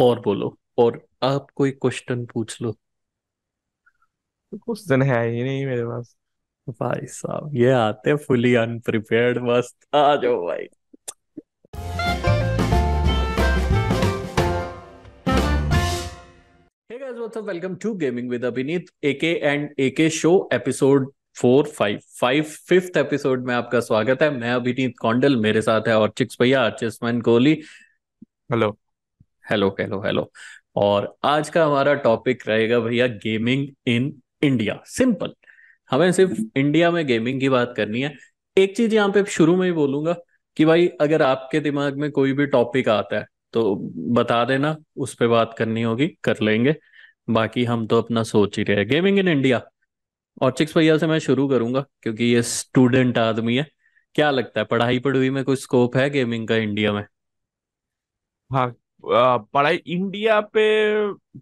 और बोलो और आप कोई क्वेश्चन पूछ लो क्वेश्चन है ही नहीं मेरे पास भाई साहब ये आते फुली अनप्रिपेयर्ड मस्त आ जाओ भाई welcome to gaming with Abhineet AK and AK show episode four five five fifth episode में आपका स्वागत है मैं अभिनीत कौंडल मेरे साथ है और चिक्स भैया चिस्मन Kohli hello hello hello hello और आज का हमारा टॉपिक रहेगा भैया गेमिंग इन इंडिया सिंपल हमें सिर्फ इंडिया में गेमिंग की बात करनी है एक चीज यहाँ पे शुरू में ही बोलूंगा कि भाई अगर आपके दिमाग में कोई भी टॉपिक आता है तो बता देना उस पर बात करनी होगी कर लेंगे बाकी हम तो अपना सोच ही रहे गेमिंग इन इंडिया और चिक्स भैया से मैं शुरू करूंगा क्योंकि ये स्टूडेंट आदमी है क्या लगता है पढ़ाई पढ़ुई में कुछ स्कोप है गेमिंग का इंडिया में हाँ पढ़ाई इंडिया पे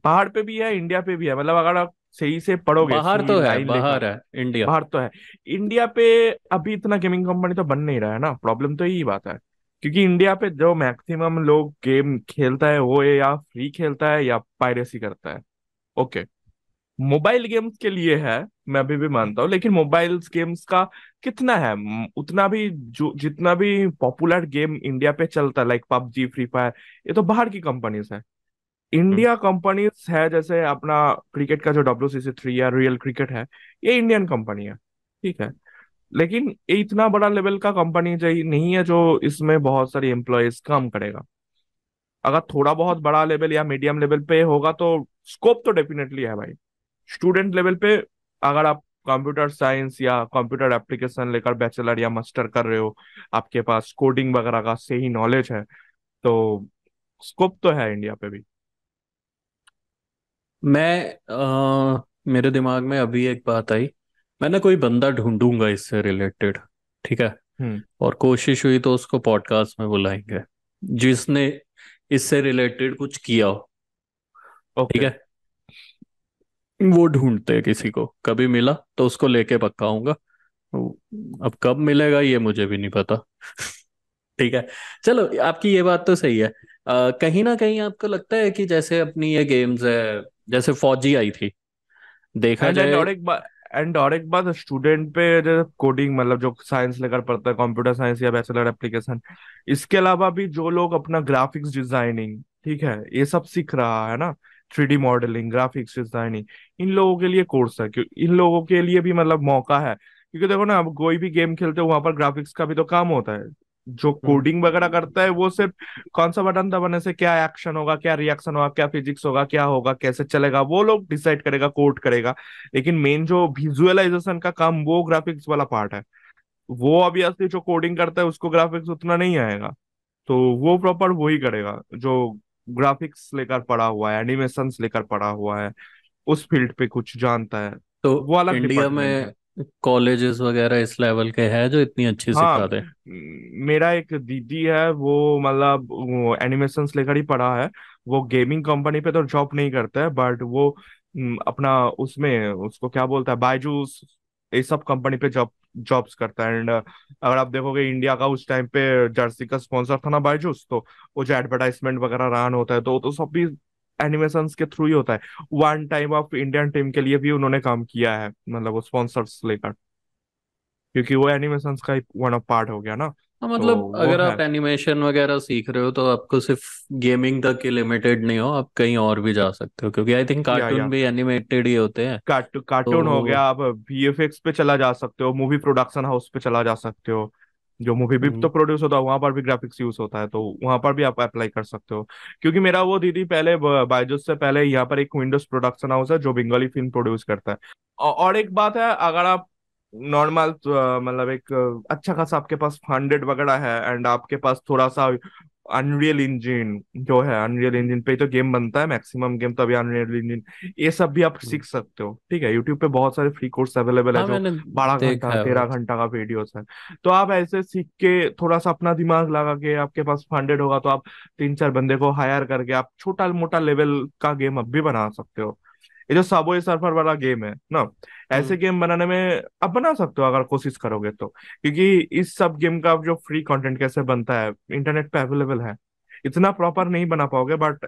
बाहर पे भी है इंडिया पे भी है मतलब अगर आप सही से पढ़ोगे बाहर तो है बाहर है इंडिया बाहर तो है इंडिया पे अभी इतना गेमिंग कंपनी तो बन नहीं रहा है ना प्रॉब्लम तो यही बात है क्योंकि इंडिया पे जो मैक्सिमम लोग गेम खेलता है वो या फ्री खेलता है या पायरेसी करता है ओके मोबाइल गेम्स के लिए है मैं अभी भी मानता हूँ लेकिन मोबाइल गेम्स का कितना है उतना भी जो जितना भी पॉपुलर गेम इंडिया पे चलता है लाइक पबजी फ्री फायर ये तो बाहर की कंपनीज है हम्म। इंडिया कंपनीज है जैसे अपना क्रिकेट का जो डब्ल्यू सी सी थ्री या रियल क्रिकेट है ये इंडियन कंपनी है ठीक है लेकिन ये इतना बड़ा लेवल का कंपनी नहीं है जो इसमें बहुत सारी एम्प्लॉयज काम करेगा अगर थोड़ा बहुत बड़ा लेवल या मीडियम लेवल पे होगा तो स्कोप तो डेफिनेटली है भाई स्टूडेंट लेवल पे अगर आप कंप्यूटर साइंस या कंप्यूटर एप्लीकेशन लेकर बैचलर या मास्टर कर रहे हो आपके पास कोडिंग वगैरह का सही नॉलेज है तो स्कोप तो है इंडिया पे भी मैं आ, मेरे दिमाग में अभी एक बात आई मैं ना कोई बंदा ढूंढूंगा इससे रिलेटेड ठीक है हुँ. हम्म। और कोशिश हुई तो उसको पॉडकास्ट में बुलाएंगे जिसने इससे रिलेटेड कुछ किया हो okay. ठीक है वो ढूंढते हैं किसी को कभी मिला तो उसको लेके पक्का आऊंगा अब कब मिलेगा ये मुझे भी नहीं पता ठीक है चलो आपकी ये बात तो सही है आ, कहीं ना कहीं आपको लगता है कि जैसे अपनी ये गेम्स है जैसे फौजी आई थी देखा जाए और एक बात एंड और एक बात स्टूडेंट पे जैसे कोडिंग मतलब जो साइंस लेकर पढ़ता है कंप्यूटर साइंस या बैचलर एप्लीकेशन इसके अलावा भी जो लोग अपना ग्राफिक्स डिजाइनिंग ठीक है ये सब सीख रहा है ना three D modelling graphics designing इन लोगों के लिए कोर्स है क्यों इन लोगों के लिए भी मतलब मौका है क्योंकि देखो ना अब कोई भी गेम खेलते हो वहां पर ग्राफिक्स का भी तो काम होता है जो हम्म। कोडिंग वगैरह करता है वो सिर्फ कौन सा बटन दबाने से क्या एक्शन होगा क्या रिएक्शन होगा क्या फिजिक्स होगा क्या होगा कैसे चलेगा वो लोग डिसाइड करेगा कोड करेगा लेकिन मेन जो विजुअलाइजेशन का काम वो ग्राफिक्स वाला पार्ट है वो ऑब्वियसली जो कोडिंग करता है उसको ग्राफिक्स उतना नहीं आएगा तो वो प्रॉपर वही करेगा जो ग्राफिक्स लेकर पड़ा हुआ है एनिमेशन लेकर पड़ा हुआ है उस फील्ड पे कुछ जानता है तो वो अलग इंडिया में कॉलेजेस वगैरह इस लेवल के हैं जो इतनी अच्छी हाँ, सिखा रहे मेरा एक दीदी है वो मतलब एनिमेशन लेकर ही पढ़ा है वो गेमिंग कंपनी पे तो जॉब नहीं करता है बट वो अपना उसमें उसको क्या बोलता है बायजूस ये सब कंपनी पे जॉब जॉब्स करता है एंड uh, अगर आप देखोगे इंडिया का उस टाइम पे जर्सी का स्पॉन्सर था ना बायजूस तो वो जो एडवर्टाइजमेंट वगैरह रन होता है तो तो सब भी एनिमेशन के थ्रू ही होता है one time of Indian team के लिए भी उन्होंने काम किया है मतलब वो स्पॉन्सर्स लेकर क्योंकि वो एनिमेशन का वन ऑफ पार्ट हो गया ना हाँ तो मतलब तो अगर आप एनिमेशन वगैरह सीख रहे हो तो आपको सिर्फ गेमिंग तक ही लिमिटेड नहीं हो आप कहीं और भी जा सकते हो क्योंकि आई थिंक कार्टून भी एनिमेटेड ही होते हैं कार्टून कार्टून तो... हो गया आप वीएफएक्स पे चला जा सकते हो मूवी प्रोडक्शन हाउस पे चला जा सकते हो जो मूवी भी हम्म। तो प्रोड्यूस होता है वहां पर भी ग्राफिक्स यूज होता है तो वहां पर भी आप अप्लाई कर सकते हो क्योंकि मेरा वो दीदी पहले बायजूस से पहले यहाँ पर एक विंडोज प्रोडक्शन हाउस है जो बंगाली फिल्म प्रोड्यूस करता है और एक बात है अगर आप नॉर्मल तो, मतलब एक अच्छा खासा आपके पास फंडेड वगैरह है एंड आपके पास थोड़ा सा अनरियल इंजिन जो है अनरियल इंजिन पे तो गेम बनता है मैक्सिमम गेम तो अभी अनरियल इंजिन ये सब भी आप हम्म। सीख सकते हो ठीक है यूट्यूब पे बहुत सारे फ्री कोर्स अवेलेबल है हाँ, जो बारह घंटा तेरह घंटा का वीडियो है तो आप ऐसे सीख के थोड़ा सा अपना दिमाग लगा के आपके पास फंडेड होगा तो आप तीन चार बंदे को हायर करके आप छोटा मोटा लेवल का गेम अब भी बना सकते हो ये जो सबवे सर्फर वाला गेम है ना ऐसे गेम हम्म। बनाने में आप बना सकते हो अगर कोशिश करोगे तो क्योंकि इस सब गेम का जो फ्री कंटेंट कैसे बनता है इंटरनेट पे अवेलेबल है इतना प्रॉपर नहीं बना पाओगे बट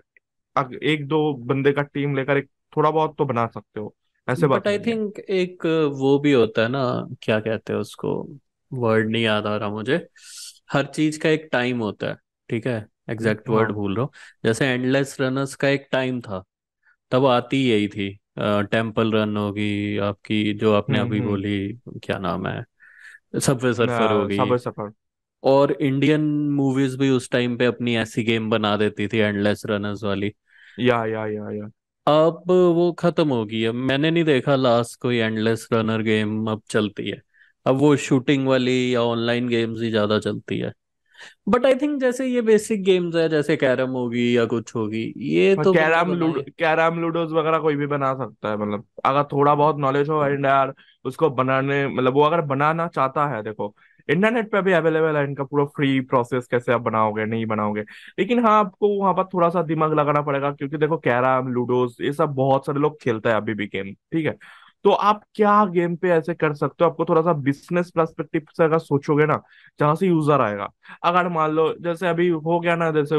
एक दो बंदे का टीम लेकर एक थोड़ा बहुत तो बना सकते हो ऐसे बट आई थिंक एक वो भी होता है ना क्या कहते हैं उसको वर्ड नहीं याद आ रहा मुझे हर चीज का एक टाइम होता है ठीक है एग्जैक्ट वर्ड हाँ। भूल रहा हूँ जैसे एंडलेस रनर्स का एक टाइम था तब आती यही थी टेम्पल रन होगी आपकी जो आपने हम्म, अभी हम्म। बोली क्या नाम है सबवे सर्फर हाँ, होगी और इंडियन मूवीज भी उस टाइम पे अपनी ऐसी गेम बना देती थी एंडलेस रनर्स वाली या या या या अब वो खत्म होगी अब मैंने नहीं देखा लास्ट कोई एंडलेस रनर गेम अब चलती है अब वो शूटिंग वाली या ऑनलाइन गेम्स ही ज्यादा चलती है बट आई थिंक जैसे ये बेसिक गेम्स है जैसे कैरम होगी या कुछ होगी ये तो कैरम मतलब लूडो कैरम लूडोज वगैरह कोई भी बना सकता है मतलब अगर थोड़ा बहुत नॉलेज हो एंड यार उसको बनाने मतलब वो अगर बनाना चाहता है देखो इंटरनेट पे भी अवेलेबल है इनका पूरा फ्री प्रोसेस कैसे आप बनाओगे नहीं बनाओगे लेकिन हाँ आपको वहां पर थोड़ा सा दिमाग लगाना पड़ेगा क्योंकि देखो कैरम लूडोज ये सब बहुत सारे लोग खेलते हैं अभी भी गेम ठीक है तो आप क्या गेम पे ऐसे कर सकते हो आपको थोड़ा सा बिजनेस परस्पेक्टिव से अगर सोचोगे ना जहां से यूजर आएगा अगर मान लो जैसे अभी हो गया ना जैसे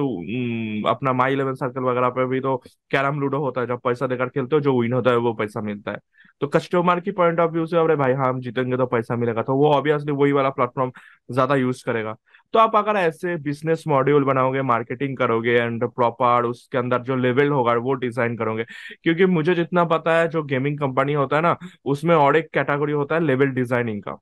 अपना माई इलेवन सर्कल वगैरह पे भी तो कैरम लूडो होता है जब पैसा देकर खेलते हो जो विन होता है वो पैसा मिलता है तो कस्टमर की पॉइंट ऑफ व्यू से अरे भाई हाँ हम जीतेंगे तो पैसा मिलेगा तो वो ऑब्वियसली वही वाला प्लेटफॉर्म ज्यादा यूज करेगा तो आप अगर ऐसे बिजनेस मॉड्यूल बनाओगे मार्केटिंग करोगे एंड प्रॉपर उसके अंदर जो लेवल होगा वो डिजाइन करोगे क्योंकि मुझे जितना पता है जो गेमिंग कंपनी होता है ना उसमें और एक कैटेगरी होता है लेवल डिजाइनिंग का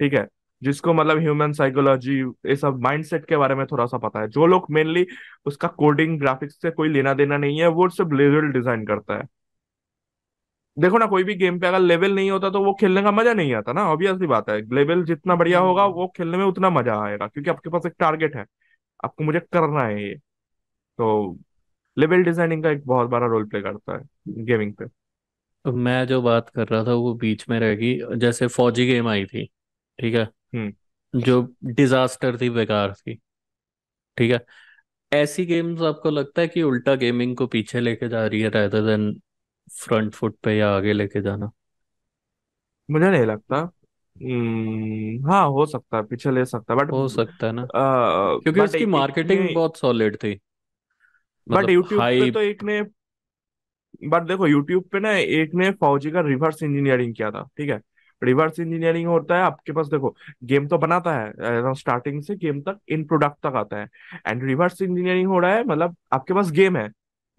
ठीक है जिसको मतलब ह्यूमन साइकोलॉजी ये सब माइंडसेट के बारे में थोड़ा सा पता है जो लोग मेनली उसका कोडिंग ग्राफिक्स से कोई लेना देना नहीं है वो सिर्फ लेवल डिजाइन करता है देखो ना कोई भी गेम पे अगर लेवल नहीं होता तो वो खेलने का मजा नहीं आता ना ऑब्वियसली बात है लेवल जितना बढ़िया होगा हम्म। वो खेलने में उतना मजा आएगा क्योंकि आपके पास एक टारगेट है आपको मुझे करना है ये तो लेवल डिजाइनिंग का एक बहुत बड़ा रोल प्ले करता है गेमिंग पे तो मैं जो बात कर रहा था वो बीच में रहेगी जैसे फौजी गेम आई थी ठीक है हुँ. हम्म। जो डिजास्टर थी बेकार थी ठीक है ऐसी गेम्स आपको लगता है कि उल्टा गेमिंग को पीछे लेके जा रही है रादर देन फ्रंट फुट पे या आगे लेके जाना मुझे नहीं लगता हम्म, हाँ हो सकता है पीछे ले सकता है बट हो सकता है ना क्योंकि बट उसकी मार्केटिंग बहुत सॉलिड थी बट मतलब यूट्यूब पे हाई तो एक ने बट देखो यूट्यूब पे ना एक ने फौजी का रिवर्स इंजीनियरिंग किया था ठीक है रिवर्स इंजीनियरिंग होता है आपके पास देखो गेम तो बनाता है स्टार्टिंग से गेम तक इन प्रोडक्ट तक आता है एंड रिवर्स इंजीनियरिंग हो रहा है मतलब आपके पास गेम है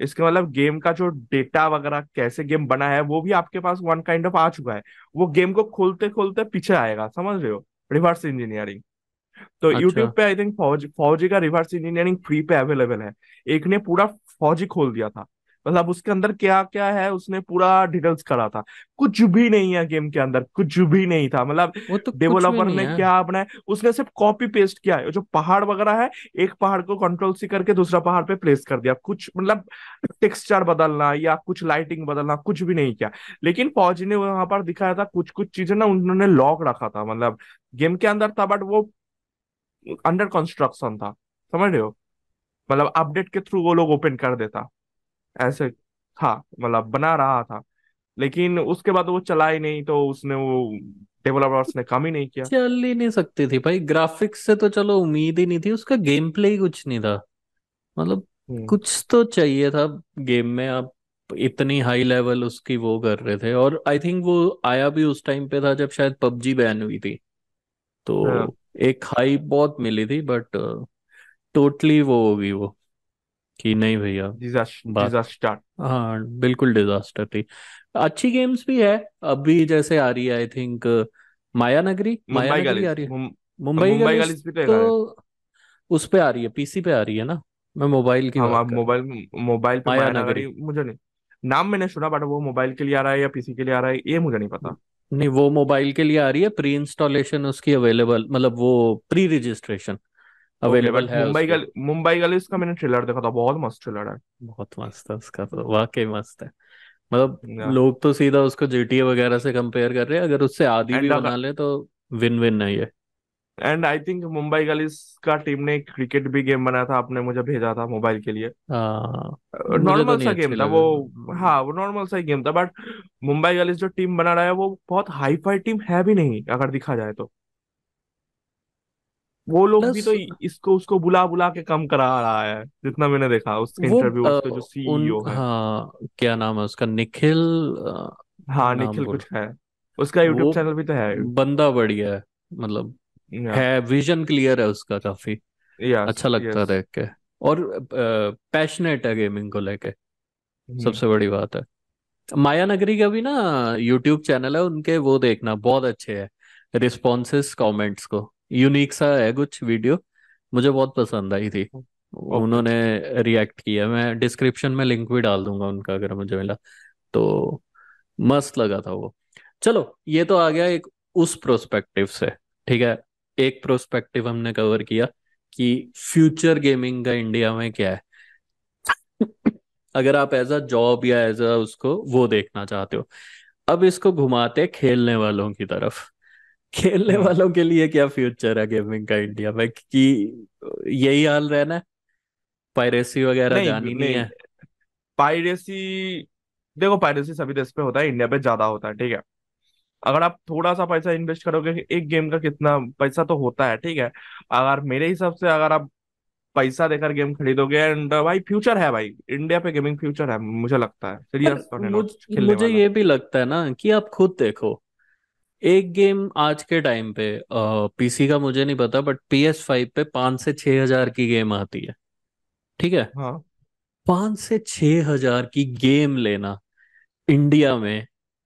इसके मतलब गेम का जो डेटा वगैरह कैसे गेम बना है वो भी आपके पास वन काइंड ऑफ आ चुका है वो गेम को खोलते खोलते पीछे आएगा समझ रहे हो रिवर्स इंजीनियरिंग तो अच्छा। यूट्यूब पे आई थिंक फौजी फौजी का रिवर्स इंजीनियरिंग फ्री पे अवेलेबल है एक ने पूरा फौजी खोल दिया था मतलब उसके अंदर क्या क्या है उसने पूरा डिटेल्स करा था कुछ भी नहीं है गेम के अंदर कुछ भी नहीं था मतलब तो डेवलपर ने क्या है उसने सिर्फ कॉपी पेस्ट किया है जो पहाड़ वगैरह है एक पहाड़ को कंट्रोल सी करके दूसरा पहाड़ पे प्लेस कर दिया कुछ मतलब टेक्सचर बदलना या कुछ लाइटिंग बदलना कुछ भी नहीं किया लेकिन फौजी ने वहां पर दिखाया था कुछ कुछ चीजें ना उन्होंने लॉक रखा था मतलब गेम के अंदर था बट वो अंडर कंस्ट्रक्शन था समझ रहे हो मतलब अपडेट के थ्रू वो लोग ओपन कर देता ऐसे था मतलब बना रहा था लेकिन उसके बाद वो चला ही नहीं तो उसने वो डेवलपर्स ने काम ही नहीं किया चल ही नहीं सकती थी भाई ग्राफिक्स से तो चलो उम्मीद ही नहीं थी उसका गेम प्ले ही कुछ नहीं था मतलब हम्म। कुछ तो चाहिए था गेम में आप इतनी हाई लेवल उसकी वो कर रहे थे और आई थिंक वो आया भी उस टाइम पे था जब शायद पबजी बैन हुई थी तो हाँ। एक हाई बहुत मिली थी बट टोटली uh, वो होगी वो कि नहीं भैया डिजास्टर हाँ बिल्कुल डिजास्टर थी अच्छी गेम्स भी है अभी जैसे आ रही है आई थिंक माया नगरी माया नगरी आ रही है मुंबई गालिस तो उस पे आ रही है पीसी पे आ रही है ना मैं मोबाइल की हाँ, मोबाइल मोबाइल पे माया नगरी मुझे नहीं नाम मैंने सुना बट वो मोबाइल के लिए आ रहा है या पीसी के लिए आ रहा है ये मुझे नहीं पता नहीं वो मोबाइल के लिए आ रही है प्री इंस्टॉलेशन उसकी अवेलेबल मतलब वो प्री रजिस्ट्रेशन अवेलेबल okay, है मुंबई का मुंबई गली इसका मैंने ट्रेलर देखा था बहुत मस्त ट्रेलर है बहुत मस्त है उसका तो वाकई मस्त है मतलब लोग तो सीधा उसको जीटीए वगैरह से कंपेयर कर रहे हैं अगर उससे आदि भी बना ले तो विन विन है ये and I think Mumbai Gallis का टीम ने क्रिकेट भी गेम बनाया था आपने मुझे भेजा था मोबाइल के लिए नॉर्मल हाँ, तो सा गेम था वो हाँ वो नॉर्मल सा ही गेम था बट मुंबई गलीस जो टीम बना रहा है वो बहुत हाई फाई टीम है भी नहीं अगर दिखा जाए तो वो लोग भी तो इसको उसको बुला बुला के कम करा रहा है जितना मैंने देखा उसके इंटरव्यू उसका जो सीईओ है हाँ क्या नाम है उसका निखिल हाँ निखिल कुछ है उसका यूट्यूब चैनल भी तो है बंदा बढ़िया है मतलब है विजन क्लियर है उसका काफी यस, अच्छा लगता है देख के और पैशनेट है गेमिंग को लेके हम्म। सबसे बड़ी बात है माया नगरी का भी ना यूट्यूब चैनल है उनके वो देखना बहुत अच्छे है रिस्पॉन्सेस कॉमेंट्स को यूनिक सा है कुछ वीडियो मुझे बहुत पसंद आई थी उन्होंने रिएक्ट किया मैं डिस्क्रिप्शन में लिंक भी डाल दूंगा उनका अगर मुझे मिला तो मस्त लगा था वो चलो ये तो आ गया एक उस प्रोस्पेक्टिव से ठीक है एक प्रोस्पेक्टिव हमने कवर किया कि फ्यूचर गेमिंग का इंडिया में क्या है अगर आप एज अ जॉब या एज अ उसको वो देखना चाहते हो अब इसको घुमाते खेलने वालों की तरफ खेलने हम्म। वालों के लिए क्या फ्यूचर है गेमिंग का इंडिया में कि यही हाल रहना पायरेसी वगैरह जानी नहीं है पायरेसी देखो पायरेसी सभी देश पे होता है इंडिया पे ज्यादा होता है ठीक है अगर आप थोड़ा सा पैसा इन्वेस्ट करोगे एक गेम का कितना पैसा तो होता है ठीक है अगर मेरे हिसाब से अगर आप पैसा देकर गेम खरीदोगे एंड भाई फ्यूचर है भाई इंडिया पे गेमिंग फ्यूचर है मुझे लगता है सीरियस तो मुझे, मुझे ये भी लगता है ना कि आप खुद देखो एक गेम आज के टाइम पे पीसी का मुझे नहीं पता बट पी एस फाइव पे पांच से छह हजार की गेम आती है ठीक है हाँ पांच से छह हजार की गेम लेना इंडिया में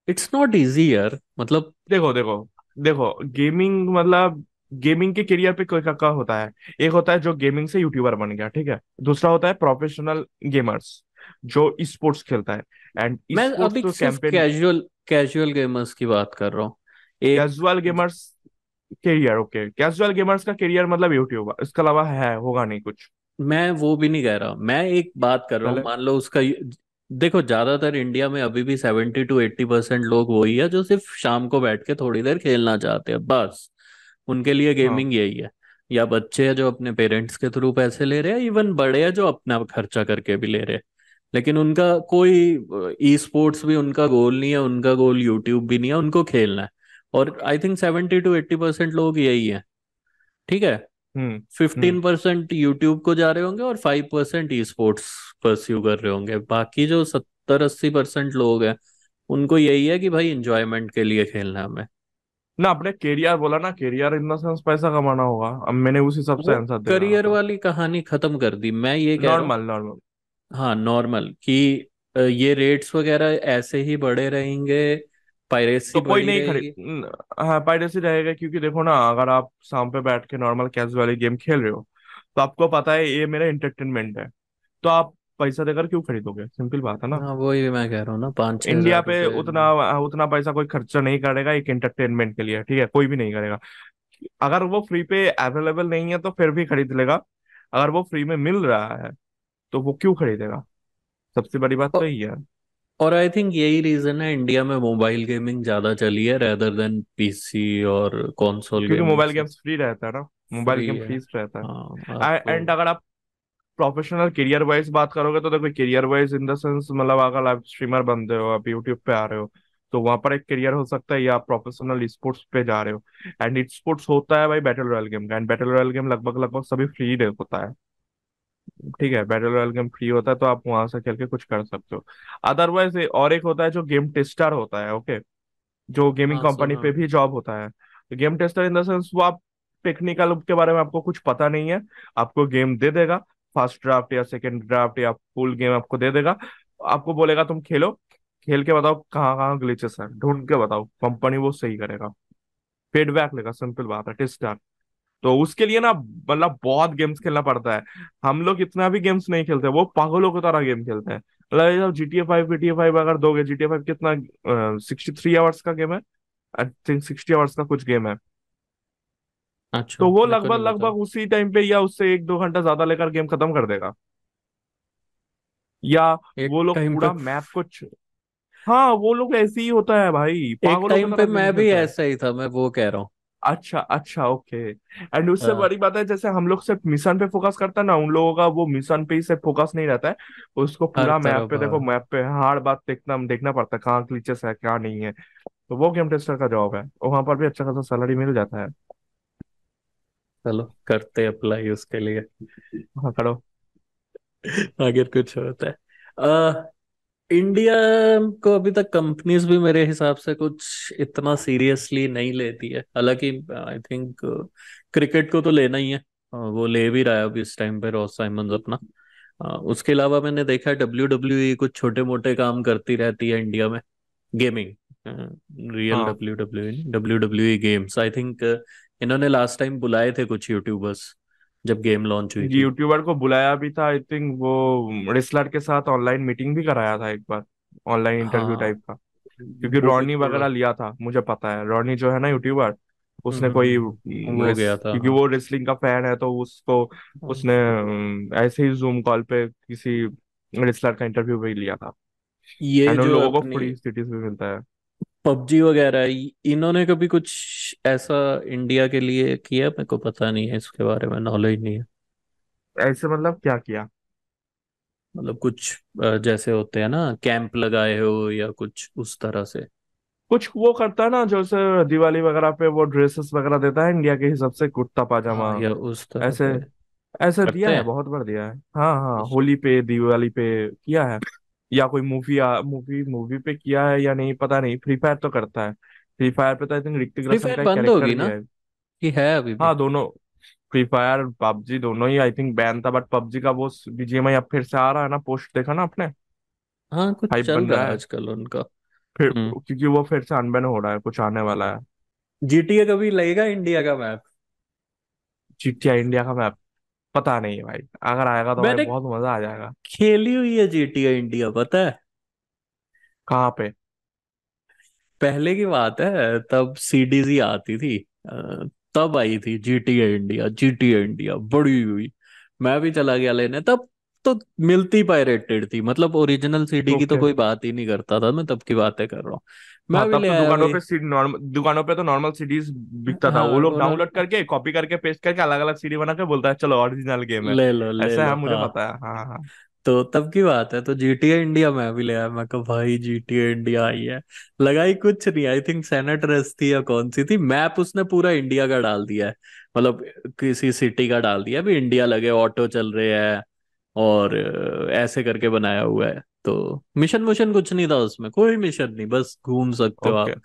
इट्स नॉट इजी यार मतलब देखो देखो देखो गेमिंग मतलब गेमिंग के करियर पे का, का होता है एक होता है जो गेमिंग से यूट्यूबर बन गया ठीक है दूसरा होता है प्रोफेशनल गेमर्स जो स्पोर्ट्स खेलता है एंड मैं अभी तो कैजुअल कैजुअल गेमर्स की बात कर रहा हूँ casual gamers career okay casual gamers का करियर मतलब यूट्यूब इसके अलावा है होगा नहीं कुछ मैं वो भी नहीं कह रहा मैं एक बात कर रहा हूँ मान लो उसका देखो ज्यादातर इंडिया में अभी भी सेवेंटी टू एट्टी परसेंट लोग वही है जो सिर्फ शाम को बैठ के थोड़ी देर खेलना चाहते हैं बस उनके लिए गेमिंग हाँ। यही है या बच्चे हैं जो अपने पेरेंट्स के थ्रू पैसे ले रहे हैं इवन बड़े हैं जो अपना खर्चा करके भी ले रहे हैं लेकिन उनका कोई ई स्पोर्ट्स भी उनका गोल नहीं है उनका गोल यूट्यूब भी नहीं है उनको खेलना है और I think seventy two eighty percent लोग यही है ठीक है फिफ्टीन परसेंट यूट्यूब को जा रहे होंगे और five percent e sports pursue कर रहे होंगे बाकी जो सत्तर अस्सी परसेंट लोग हैं उनको यही है कि भाई इंजॉयमेंट के लिए खेलना हमें ना आपने करियर बोला ना करियर इन सेंस पैसा कमाना होगा अब मैंने उस हिसाब से आंसर दिया करियर वाली कहानी खत्म कर दी मैं ये कह नॉर्मल नॉर्मल हाँ नॉर्मल कि ये रेट्स वगैरह ऐसे ही बढ़े रहेंगे पायरेसी तो कोई नहीं खरीद हाँ पायरेसी रहेगा क्योंकि देखो ना अगर आप शाम पे बैठ के नॉर्मल कैजुअली गेम खेल रहे हो तो आपको पता है ये मेरा एंटरटेनमेंट है तो आप पैसा देकर क्यों खरीदोगे सिंपल बात है ना हाँ, वही मैं कह रहा हूँ ना पांच इंडिया पे उतना उतना पैसा कोई खर्चा नहीं करेगा एक एंटरटेनमेंट के लिए ठीक है कोई भी नहीं करेगा अगर वो फ्री पे अवेलेबल नहीं है तो फिर भी खरीद लेगा अगर वो फ्री में मिल रहा है तो वो क्यों खरीदेगा सबसे बड़ी बात तो, तो यही है और आई थिंक यही रीजन है इंडिया में मोबाइल गेमिंग ज्यादा चली है रेदर देन पीसी और कंसोल क्योंकि मोबाइल गेम्स फ्री रहता है ना मोबाइल गेम फ्री रहता है एंड हाँ, तो अगर आप प्रोफेशनल करियर वाइज बात करोगे तो देखो career wise in the sense मतलब अगर लाइव स्ट्रीमर बनते हो आप यूट्यूब पे आ रहे हो तो वहां पर एक करियर हो सकता है या आप प्रोफेशनल स्पोर्ट्स पे जा रहे हो एंड स्पोर्ट्स होता है भाई बैटल रॉयल गेम का एंड बैटल रॉयल गेम लगभग लगभग सभी फ्री होता है ठीक है बैटल रॉयल गेम फ्री होता है तो आप वहां से खेल के कुछ कर सकते हो अदरवाइज और एक होता है जो गेम टेस्टर होता है ओके जो गेमिंग कंपनी हाँ, पे भी जॉब होता है तो game tester in the sense वो आप टेक्निकल के बारे में आपको कुछ पता नहीं है आपको गेम दे देगा फर्स्ट ड्राफ्ट या सेकेंड ड्राफ्ट या फुल गेम आपको दे देगा आपको बोलेगा तुम खेलो खेल के बताओ कहाँ कहाँ ग्लिचेस है ढूंढ के बताओ कंपनी वो सही करेगा फीडबैक लेगा सिंपल बात है टेस्टर तो उसके लिए ना मतलब बहुत गेम्स खेलना पड़ता है हम लोग इतना भी गेम्स नहीं खेलते वो पागलों की तरह गेम खेलते हैं मतलब G T A five G five अगर दोगे जी टी फाइव कितना सिक्सटी थ्री आवर्स का गेम है आई थिंक सिक्सटी आवर्स का कुछ गेम है अच्छा तो वो लगभग लगभग उसी टाइम पे या उससे एक दो घंटा ज्यादा लेकर गेम खत्म कर देगा या वो लोग पूरा मैप को हाँ वो लोग ऐसे ही होता है भाई एक टाइम पे मैं भी ऐसा ही था मैं वो कह रहा हूँ अच्छा अच्छा ओके एंड उससे हाँ. बड़ी बात है जैसे हम लोग सिर्फ मिशन पे फोकस करते हैं ना उन लोगों का वो मिशन पे ही सिर्फ फोकस नहीं रहता है उसको पूरा मैप पे देखो मैप पे हर बात देखना देखना पड़ता है कहाँ क्लीचेस है क्या नहीं है तो वो गेम टेस्टर का जॉब है वहां पर भी अच्छा खासा सैलरी मिल जाता है चलो करते अप्लाई उसके लिए हाँ करो अगर कुछ होता है इंडिया को अभी तक कंपनीज भी मेरे हिसाब से कुछ इतना सीरियसली नहीं लेती है हालांकि आई थिंक क्रिकेट को तो लेना ही है वो ले भी रहा है अभी इस टाइम पे रॉस साइमंस अपना उसके अलावा मैंने देखा है डब्ल्यू डब्ल्यू कुछ छोटे मोटे काम करती रहती है इंडिया में गेमिंग रियल डब्ल्यू हाँ। W W W games I think इन्होंने लास्ट टाइम बुलाए थे कुछ यूट्यूबर्स जब गेम लॉन्च हुई थी यूट्यूबर को बुलाया भी था आई थिंक वो रिस्लर के साथ ऑनलाइन मीटिंग भी कराया था एक बार ऑनलाइन इंटरव्यू टाइप का क्योंकि रॉनी वगैरह लिया था मुझे पता है रॉनी जो है ना यूट्यूबर उसने हम्म, कोई हो हम्म, गया था क्योंकि वो रेसलिंग का फैन है तो उसको हाँ। उसने ऐसे ही जूम कॉल पे किसी रेसलर का इंटरव्यू भी लिया था ये जो लोगों को फ्री सिटीज में मिलता है पबजी वगैरह इन्होंने कभी कुछ ऐसा इंडिया के लिए किया मेरे को पता नहीं है इसके बारे में नॉलेज नहीं है ऐसे मतलब क्या किया मतलब कुछ जैसे होते हैं ना कैंप लगाए हो या कुछ उस तरह से कुछ वो करता है ना जो दिवाली वगैरह पे वो ड्रेसेस वगैरह देता है इंडिया के हिसाब से कुर्ता पाजामा हाँ या उस तरह ऐसे से ऐसे दिया है हैं बहुत बार दिया है हाँ हाँ अच्छा। होली पे दिवाली पे किया है या कोई मूवी मूवी मूवी पे किया है या नहीं पता नहीं फ्री फायर तो करता है फ्री फायर पे तो आई थिंक ऋतिक रोशन का बंद होगी ना कि है अभी हाँ दोनों फ्री फायर पबजी दोनों ही आई थिंक बैन था बट पबजी का वो बीजीएमआई अब फिर से आ रहा है ना पोस्ट देखा ना आपने हाँ कुछ चल रहा है आजकल उनका फिर हम्म। क्योंकि वो फिर से अनबैन हो रहा है कुछ आने वाला है जीटीए कभी लगेगा इंडिया का मैप जीटीए इंडिया का मैप पता नहीं भाई अगर आएगा तो भाई बहुत मजा आ जाएगा खेली हुई है जीटीए इंडिया पता है कहाँ पे पहले की बात है तब सीडीजी आती थी तब आई थी जीटीए इंडिया जीटीए इंडिया बड़ी हुई मैं भी चला गया लेने तब तो मिलती पायरेटेड थी मतलब ओरिजिनल सीडी की तो कोई बात ही नहीं करता था मैं तब की बातें कर रहा हूँ मैं हाँ, भी तब तो दुकानों पे सीडी नॉर्मल दुकानों पे तो नॉर्मल सीडीज बिकता हाँ, था वो लोग डाउनलोड करके कॉपी करके पेस्ट करके अलग अलग सीडी बना के बोलता है चलो ओरिजिनल गेम है ले लो ले ऐसा है मुझे हाँ। पता है हाँ हाँ तो तब की बात है तो जीटीए इंडिया मैं भी ले आया मैं कहा भाई जीटीए इंडिया आई है लगाई कुछ नहीं आई थिंक सेनेट रेस थी या कौन सी थी मैप उसने पूरा इंडिया का डाल दिया है मतलब किसी सिटी का डाल दिया अभी इंडिया लगे ऑटो चल रहे हैं और ऐसे करके बनाया हुआ है तो मिशन मुशन कुछ नहीं था उसमें कोई मिशन नहीं बस घूम सकते हो okay. आप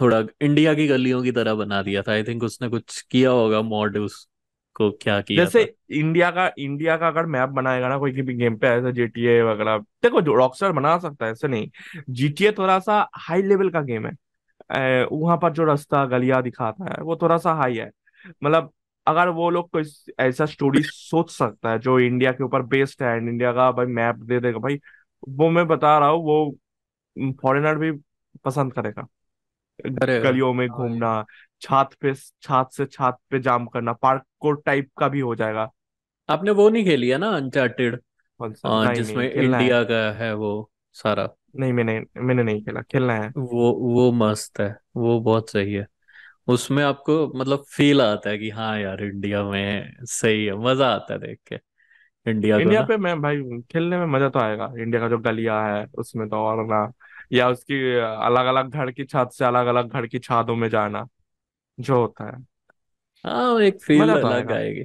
थोड़ा इंडिया की गलियों की तरह बना दिया था आई थिंक उसने कुछ किया होगा मॉड उसको क्या किया जैसे था? इंडिया का इंडिया का अगर मैप बनाएगा ना कोई भी गेम पे ऐसा जीटीए वगैरह देखो रॉकस्टार बना सकता है ऐसे नहीं जीटीए थोड़ा सा हाई लेवल का गेम है वहां पर जो रास्ता गलिया दिखाता है वो थोड़ा सा हाई है मतलब अगर वो लोग कोई ऐसा स्टोरी सोच सकता है जो इंडिया के ऊपर बेस्ड है इंडिया का भाई मैप दे देगा भाई वो मैं बता रहा हूँ वो फॉरेनर भी पसंद करेगा गलियों में हाँ घूमना छात पे छात से छात पे जाम करना पार्क को टाइप का भी हो जाएगा आपने वो नहीं खेली है ना अनचार्टेड हाँ, जिसमें इंडिया का है वो सारा नहीं मैंने मैंने नहीं खेला खेलना है वो वो मस्त है वो बहुत सही है उसमें आपको मतलब फील आता है कि हाँ यार इंडिया में सही है मजा आता है देख के इंडिया इंडिया पे मैं भाई खेलने में मजा तो आएगा इंडिया का जो गलिया है उसमें तो और ना या उसकी अलग अलग घर की छत से अलग अलग घर की छातों में जाना जो होता है हाँ एक फील तो अलग आएगी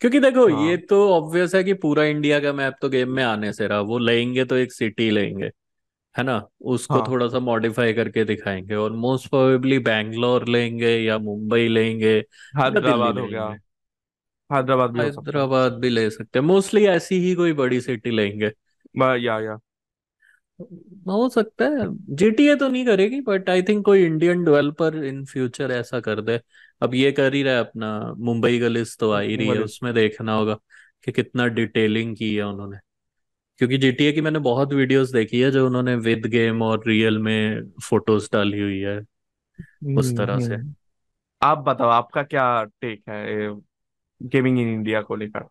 क्योंकि देखो हाँ। ये तो ऑब्वियस है कि पूरा इंडिया का मैप तो गेम में आने से रहा वो लेंगे तो एक सिटी लेंगे है ना उसको हाँ. थोड़ा सा मॉडिफाई करके दिखाएंगे और मोस्ट प्रोबेबली बैंगलोर लेंगे या मुंबई लेंगे हैदराबाद हो गया हैदराबाद भी हैदराबाद भी ले सकते हैं मोस्टली ऐसी ही कोई बड़ी सिटी लेंगे या या हो सकता है जीटीए तो नहीं करेगी बट आई थिंक कोई इंडियन डेवलपर इन फ्यूचर ऐसा कर दे अब ये कर ही रहा है अपना मुंबई का लिस्ट तो आ ही रही है उसमें देखना होगा कि कितना डिटेलिंग की है उन्होंने क्योंकि जीटीए की मैंने बहुत वीडियोस देखी है जो उन्होंने विद गेम और रियल में फोटोज डाली हुई है उस हम्म, तरह से हम्म। आप बताओ आपका क्या टेक है गेमिंग इन इंडिया को लेकर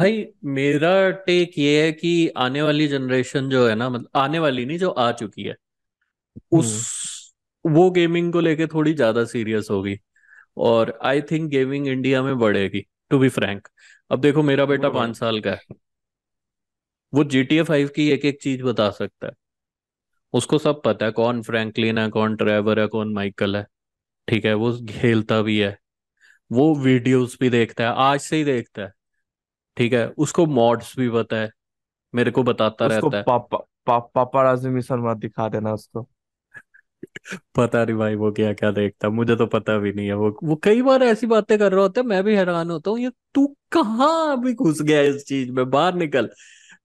भाई मेरा टेक ये है कि आने वाली जनरेशन जो है ना मतलब आने वाली नहीं जो आ चुकी है हम्म। उस वो गेमिंग को लेके थोड़ी ज्यादा सीरियस होगी और आई थिंक गेमिंग इंडिया में बढ़ेगी टू बी फ्रैंक अब देखो मेरा बेटा तो पांच साल का है वो जी टी ए फाइव की एक एक चीज बता सकता है उसको सब पता है कौन फ्रैंकलिन है कौन ट्रेवर है कौन माइकल है ठीक है वो खेलता भी है वो वीडियोस भी देखता है आज से ही देखता है ठीक है उसको मॉड्स भी पता है मेरे को बताता उसको रहता है पापा पापा राजी मत दिखा देना उसको पता नहीं भाई वो क्या क्या देखता मुझे तो पता भी नहीं है वो वो कई बार ऐसी बातें कर रहा होता है मैं भी हैरान होता हूँ ये तू कहाँ अभी घुस गया इस चीज में बाहर निकल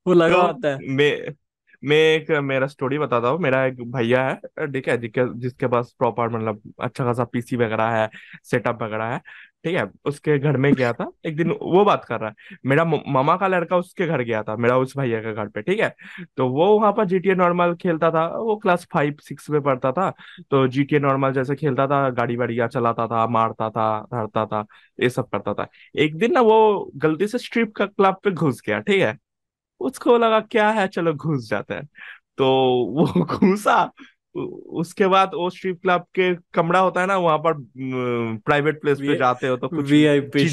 वो लगा तो होता है मैं मैं एक मेरा स्टोरी बताता हूँ मेरा एक भैया है ठीक है जिसके जिसके पास प्रॉपर मतलब अच्छा खासा पीसी वगैरह है सेटअप वगैरह है ठीक है उसके घर में गया था एक दिन वो बात कर रहा है मेरा मामा का लड़का उसके घर गया था मेरा उस भैया के घर पे ठीक है तो वो वहां पर जीटीए नॉर्मल खेलता था वो क्लास फाइव सिक्स में पढ़ता था तो जीटीए नॉर्मल जैसे खेलता था गाड़ी वाड़िया चलाता था मारता था धरता था ये सब करता था एक दिन ना वो गलती से स्ट्रिप का क्लब पे घुस गया ठीक है उसको लगा क्या है चलो घुस जाता है तो वो घुसा उसके बाद वो स्ट्रीप क्लब के कमरा होता है ना वहां पर प्राइवेट प्लेस पे जाते हो तो कुछ वीआईपी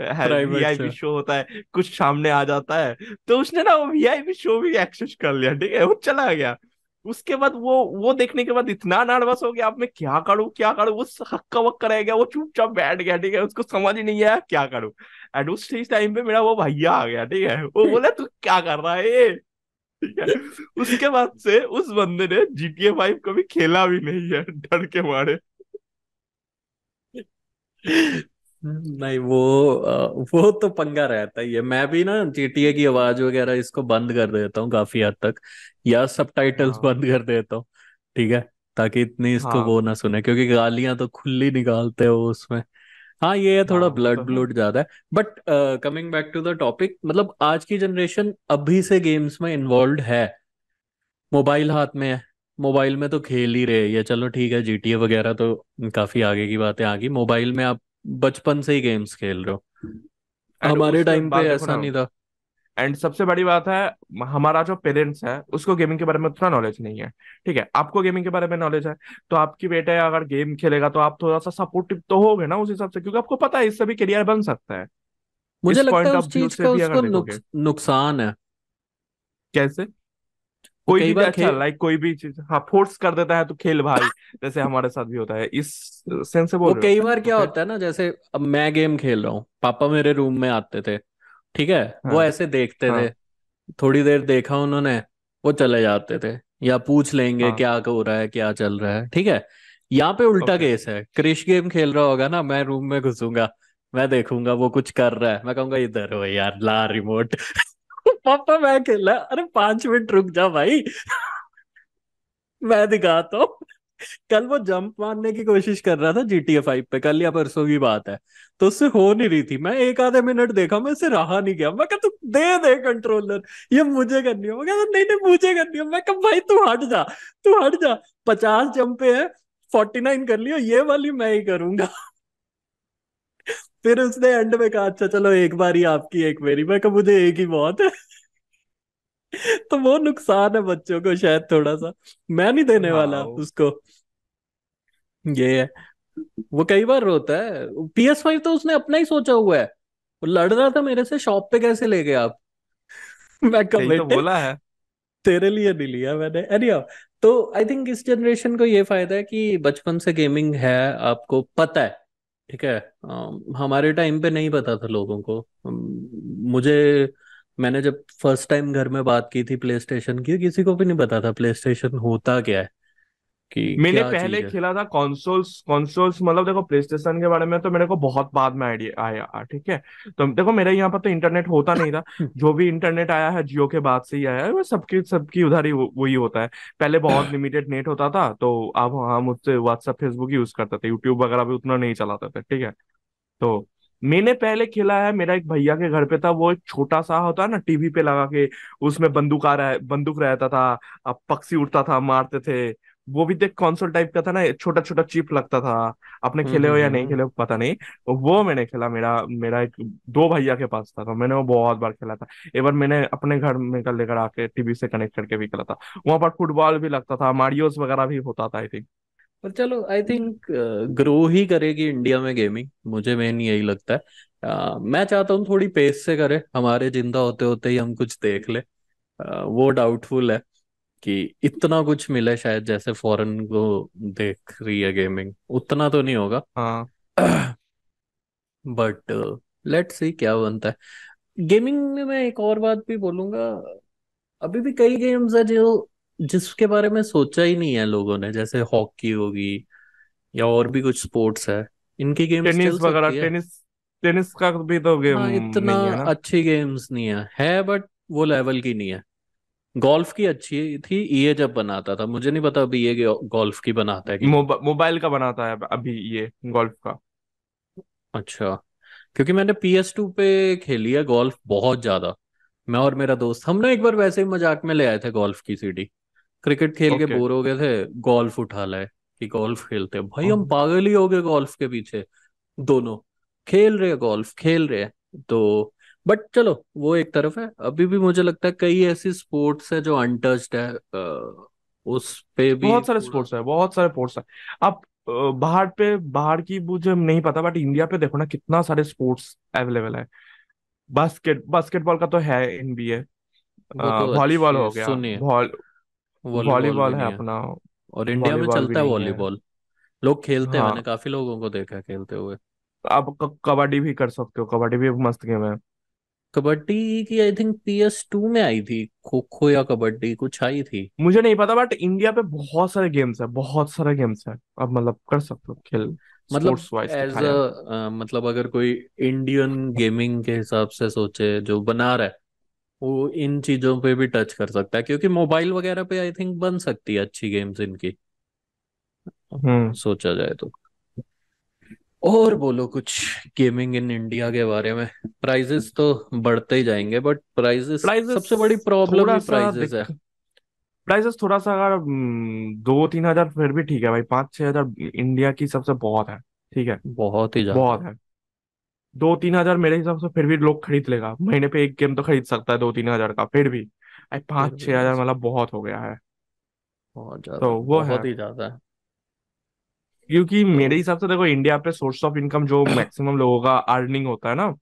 वीआईपी शो होता है कुछ सामने आ जाता है तो उसने ना वो वीआईपी शो भी एक्सेस कर लिया ठीक है वो चला गया उसके बाद वो वो देखने के बाद इतना नर्वस हो गया आप मैं क्या करूँ क्या करूँ वो हक्का वक्का रह गया वो चुपचाप बैठ गया ठीक है उसको समझ ही नहीं आया क्या करूँ एंड उस टाइम पे मेरा वो भैया आ गया ठीक है वो बोला तू क्या कर रहा है ये उसके बाद से उस बंदे ने जीटीए फाइव कभी खेला भी नहीं है डर के मारे नहीं वो वो तो पंगा रहता ही है मैं भी ना जीटीए की आवाज वगैरह इसको बंद कर देता हूँ काफी हद तक या सबटाइटल्स हाँ। बंद कर देता हूँ ठीक है ताकि इतनी इसको हाँ। वो ना सुने क्योंकि गालियां तो खुली निकालते हो उसमें हाँ ये है थोड़ा ब्लड ब्लूड ज्यादा है but coming back to the topic मतलब आज की जनरेशन अभी से गेम्स में इन्वॉल्व है मोबाइल हाथ में है मोबाइल में तो खेल ही रहे ये चलो ठीक है जीटीए वगैरह तो काफी आगे की बातें आ गई मोबाइल में आप बचपन से ही गेम्स खेल रहे हो हमारे टाइम पे ऐसा नहीं था एंड सबसे बड़ी बात है हमारा जो पेरेंट्स है उसको गेमिंग के बारे में उतना नॉलेज नहीं है ठीक है आपको गेमिंग के बारे में नॉलेज है तो आपकी बेटा अगर गेम खेलेगा तो आप थोड़ा सा सपोर्टिव तो हो ना उस हिसाब से क्योंकि आपको पता है इससे भी करियर बन सकता है मुझे लगता है उस चीज का उसको नुकसान है कैसे तो कोई भी अच्छा लाइक कोई भी चीज हाँ फोर्स कर देता है तो खेल भाई जैसे हमारे साथ भी होता है इस सेंस से बोल वो कई बार क्या होता है ना जैसे अब मैं गेम खेल रहा हूँ पापा मेरे रूम में आते थे ठीक है वो हाँ, ऐसे देखते हाँ। थे थोड़ी देर देखा उन्होंने वो चले जाते थे या पूछ लेंगे हाँ। क्या हो रहा है क्या चल रहा है ठीक है यहाँ पे उल्टा केस है क्रिश गेम खेल रहा होगा ना मैं रूम में घुसूंगा मैं देखूंगा वो कुछ कर रहा है मैं कहूंगा इधर हो यार ला रिमोट पापा मैं खेला अरे पांच मिनट रुक जा भाई मैं दिखाता तो कल वो जंप मारने की कोशिश कर रहा था जीटीए फाइव पे कल या परसों की बात है तो उससे हो नहीं रही थी मैं एक आधे मिनट देखा मैं उससे रहा नहीं गया मैं तू दे दे कंट्रोलर ये मुझे करनी हो मैं नहीं नहीं मुझे करनी हो मैं भाई तू हट जा तू हट जा पचास जंपे है फोर्टी नाइन कर लियो ये वाली मैं ही करूंगा फिर उसने एंड में कहा अच्छा चलो एक बारी आपकी एक मेरी मैं कहा मुझे एक ही बहुत है तो वो नुकसान है बच्चों को शायद थोड़ा सा मैं नहीं देने वाला उसको ये है वो कई बार रोता है पी एस फाइव तो उसने अपना ही सोचा हुआ है वो लड़ रहा था मेरे से शॉप पे कैसे ले गए आप मैं कब तो बोला है तेरे लिए नहीं लिया मैंने एनी तो आई थिंक इस जनरेशन को ये फायदा है कि बचपन से गेमिंग है आपको पता है ठीक है हमारे टाइम पे नहीं पता था लोगों को मुझे मैंने जब फर्स्ट टाइम घर में बात की थी प्ले स्टेशन की किसी को भी नहीं पता था प्ले स्टेशन होता क्या है कि मैंने पहले खेला था कॉन्सोल्स कॉन्सोल्स मतलब देखो प्ले स्टेशन के बारे में तो मेरे को बहुत बाद में आइडिया आया ठीक है तो देखो मेरे यहाँ पर तो इंटरनेट होता नहीं था जो भी इंटरनेट आया है जियो के बाद से ही आया है वो सबके सबकी उधर ही वही होता है पहले बहुत लिमिटेड नेट होता था तो अब हम उससे व्हाट्सअप फेसबुक यूज करते थे यूट्यूब वगैरह भी उतना नहीं चलाते थे ठीक है तो मैंने पहले खेला है मेरा एक भैया के घर पे था वो एक छोटा सा होता है ना टीवी पे लगा के उसमें बंदूक आ रहा है बंदूक रहता था अब पक्षी उड़ता था मारते थे वो भी देख कॉन्सोल टाइप का था ना छोटा छोटा चिप लगता था आपने हम्म, खेले हो हम्म, या हम्म, नहीं खेले हो पता नहीं तो वो मैंने खेला मेरा मेरा एक दो भैया के पास था तो मैंने वो बहुत बार खेला था एक बार मैंने अपने घर में कर लेकर आके टीवी से कनेक्ट करके भी खेला था वहां पर फुटबॉल भी लगता था मारियोस वगैरह भी होता था आई थिंक पर चलो आई थिंक ग्रो ही करेगी इंडिया में गेमिंग मुझे मेन यही लगता है uh, मैं चाहता हूँ थोड़ी पेस से करे हमारे जिंदा होते होते ही हम कुछ देख ले uh, वो डाउटफुल है कि इतना कुछ मिले शायद जैसे फॉरेन को देख रही है गेमिंग उतना तो नहीं होगा बट लेट सी क्या बनता है गेमिंग में मैं एक और बात भी बोलूंगा अभी भी कई गेम्स है जो जिसके बारे में सोचा ही नहीं है लोगों ने जैसे हॉकी होगी या और भी कुछ स्पोर्ट्स है इनकी गेम्स टेनिस वगैरह टेनिस टेनिस का भी तो गेम हाँ, इतना नहीं है ना? अच्छी गेम्स नहीं है है बट वो लेवल की नहीं है गोल्फ की अच्छी थी ये जब बनाता था मुझे नहीं पता अभी ये गोल्फ की बनाता है मोबाइल का बनाता है अभी ये गोल्फ का अच्छा क्योंकि मैंने पी एस टू पे खेली है गोल्फ बहुत ज्यादा मैं और मेरा दोस्त हमने एक बार वैसे ही मजाक में ले आए थे गोल्फ की सीडी क्रिकेट खेल okay. के बोर हो गए थे गोल्फ उठा लाए कि गोल्फ खेलते हैं भाई हम हम्म। पागल ही हो गए गोल्फ के पीछे दोनों खेल रहे गोल्फ खेल रहे तो बट चलो वो एक तरफ है अभी भी मुझे लगता है कई ऐसी स्पोर्ट्स है जो अनटच्ड है उस पे भी बहुत सारे स्पोर्ट्स है बहुत सारे स्पोर्ट्स है अब बाहर पे बाहर की मुझे नहीं पता बट इंडिया पे देखो ना कितना सारे स्पोर्ट्स अवेलेबल है बास्केट बास्केटबॉल का तो है एनबीए वॉलीबॉल तो हो गया वॉलीबॉल है अपना और इंडिया में चलता है वॉलीबॉल लोग खेलते हैं मैंने हाँ। काफी लोगों को देखा खेलते हुए आप कबड्डी भी कर सकते हो कबड्डी भी मस्त गेम है कबड्डी की I think P S two में आई थी खो खो या कबड्डी कुछ आई थी मुझे नहीं पता बट इंडिया पे बहुत सारे गेम्स है बहुत सारे गेम्स है अब मतलब कर सकते हो खेल मतलब एज अ मतलब अगर कोई इंडियन गेमिंग के हिसाब से सोचे जो बना रहा है वो इन चीजों पे भी टच कर सकता है क्योंकि मोबाइल वगैरह पे आई थिंक बन सकती है अच्छी गेम्स इनकी हम्म। सोचा जाए तो और बोलो कुछ गेमिंग इन इंडिया के बारे में प्राइजेस तो बढ़ते ही जाएंगे बट प्राइजेस सबसे बड़ी प्रॉब्लम ही प्राइजेस है प्राइजेस थोड़ा सा अगर हम्म, दो तीन हजार फिर भी ठीक है भाई पांच छह हजार इंडिया की सबसे बहुत है ठीक है बहुत ही ज्यादा बहुत है दो तीन हजार मेरे हिसाब से फिर भी लोग खरीद लेगा महीने पे एक गेम तो खरीद सकता है दो तीन हजार का फिर भी पांच छह हजार मतलब बहुत हो गया है बहुत ज्यादा तो वो बहुत है ही ज्यादा क्योंकि तो... मेरे हिसाब से देखो इंडिया पे सोर्स ऑफ इनकम जो मैक्सिमम लोगों का अर्निंग होता है ना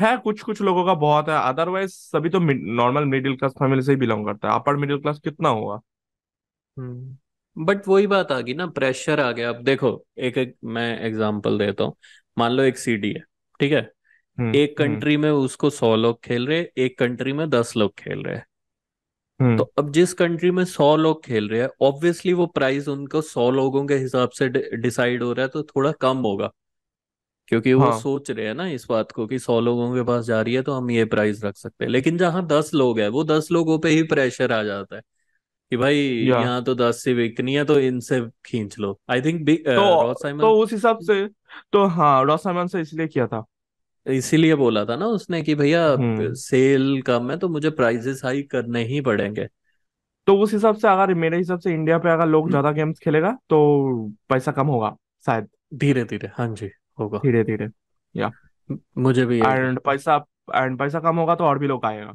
है कुछ कुछ लोगों का बहुत है अदरवाइज सभी तो नॉर्मल मिडिल क्लास फैमिली से ही बिलोंग करता है अपर मिडिल क्लास कितना होगा बट हम्म, वही बात आ गई ना प्रेशर आ गया अब देखो एक एक मैं एग्जांपल देता हूँ मान लो एक सीडी है ठीक है हुँ, हम्म, एक कंट्री हम्म। में उसको सौ लोग खेल रहे एक कंट्री में दस लोग खेल रहे हम्म। तो अब जिस कंट्री में सौ लोग खेल रहे हैं ऑब्वियसली वो प्राइस उनको सौ लोगों के हिसाब से डिसाइड हो रहा है तो थोड़ा कम होगा क्योंकि हाँ. वो सोच रहे हैं ना इस बात को कि सौ लोगों के पास जा रही है तो हम ये प्राइस रख सकते हैं लेकिन जहाँ दस लोग है वो दस लोगों पे ही प्रेशर आ जाता है कि भाई यहाँ तो दस से बिकनी है तो इनसे खींच लो आई थिंक तो, तो उस हिसाब से तो हाँ रोसामन से इसलिए किया था इसीलिए बोला था ना उसने कि भैया सेल हम्म। कम है तो मुझे प्राइजेस हाई करने ही पड़ेंगे तो उस हिसाब से अगर मेरे हिसाब से इंडिया पे अगर लोग ज्यादा गेम्स खेलेगा तो पैसा कम होगा शायद धीरे धीरे हाँ जी होगा धीरे धीरे या मुझे भी एंड पैसा एंड पैसा कम होगा तो और भी लोग आएगा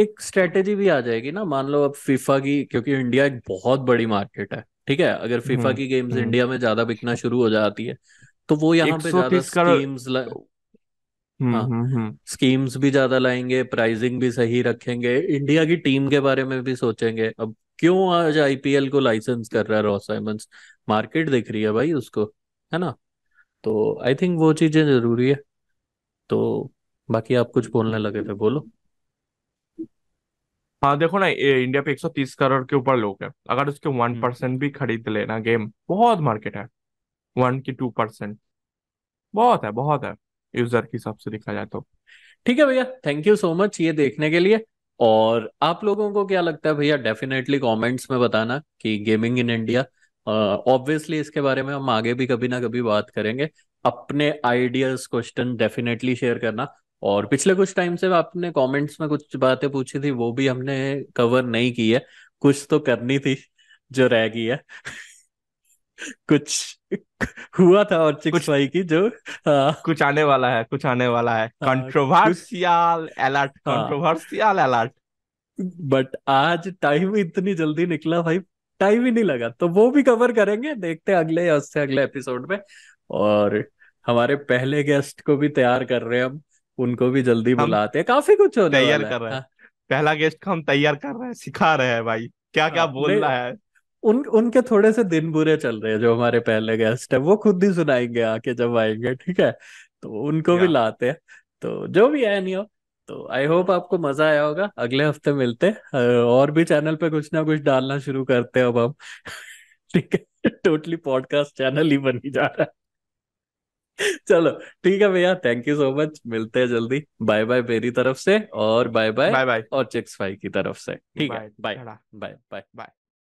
एक स्ट्रेटेजी भी आ जाएगी ना मान लो अब फीफा की क्योंकि इंडिया एक बहुत बड़ी मार्केट है ठीक है अगर फीफा हम्म, की गेम्स हम्म। इंडिया में ज्यादा बिकना शुरू हो जाती है तो वो यहाँ पे ज्यादा स्कीम्स ला... हाँ, स्कीम्स हम्म, भी ज्यादा लाएंगे प्राइजिंग भी सही रखेंगे इंडिया की टीम के बारे में भी सोचेंगे अब क्यों आज आईपीएल को लाइसेंस कर रहा है रॉस साइमंस मार्केट दिख रही है भाई उसको है ना तो आई थिंक वो चीजें जरूरी है तो बाकी आप कुछ बोलने लगे थे बोलो हाँ देखो ना ये इंडिया पे 130 करोड़ के ऊपर लोग हैं अगर उसके वन हम्म, हम्म। परसेंट भी खरीद लेना गेम बहुत मार्केट है वन की टू परसेंट बहुत है बहुत है यूजर के हिसाब से देखा जाए तो ठीक है भैया थैंक यू सो मच ये देखने के लिए और आप लोगों को क्या लगता है भैया डेफिनेटली कमेंट्स में बताना कि गेमिंग इन इंडिया ऑब्वियसली इसके बारे में हम आगे भी कभी ना कभी बात करेंगे अपने आइडियाज क्वेश्चन डेफिनेटली शेयर करना और पिछले कुछ टाइम से आपने कमेंट्स में कुछ बातें पूछी थी वो भी हमने कवर नहीं की है कुछ तो करनी थी जो रह गई है कुछ हुआ था और चिक्स भाई की जो हाँ, कुछ आने वाला है कुछ आने वाला है controversial alert controversial alert but आज टाइम इतनी जल्दी निकला भाई टाइम ही नहीं लगा तो वो भी कवर करेंगे देखते हैं अगले या उससे अगले एपिसोड में और हमारे पहले गेस्ट को भी तैयार कर रहे हैं हम उनको भी जल्दी बुलाते हैं काफी कुछ होने तैयार कर रहे हैं हाँ। पहला गेस्ट को हम तैयार कर रहे हैं सिखा रहे हैं भाई क्या क्या हाँ, बोल रहा है उन उनके थोड़े से दिन बुरे चल रहे हैं जो हमारे पहले गेस्ट है वो खुद ही सुनाएंगे आके जब आएंगे ठीक है तो उनको भी लाते हैं तो जो भी है नहीं हो तो आई होप आपको मजा आया होगा अगले हफ्ते मिलते और भी चैनल पे कुछ ना कुछ डालना शुरू करते हैं अब हम ठीक है टोटली पॉडकास्ट चैनल ही बनी जा रहा है चलो ठीक है भैया थैंक यू सो मच मिलते हैं जल्दी बाय बाय मेरी तरफ से और बाय बाय बाय बाय और चेक्स फाइव की तरफ से ठीक है बाय बाय बाय बाय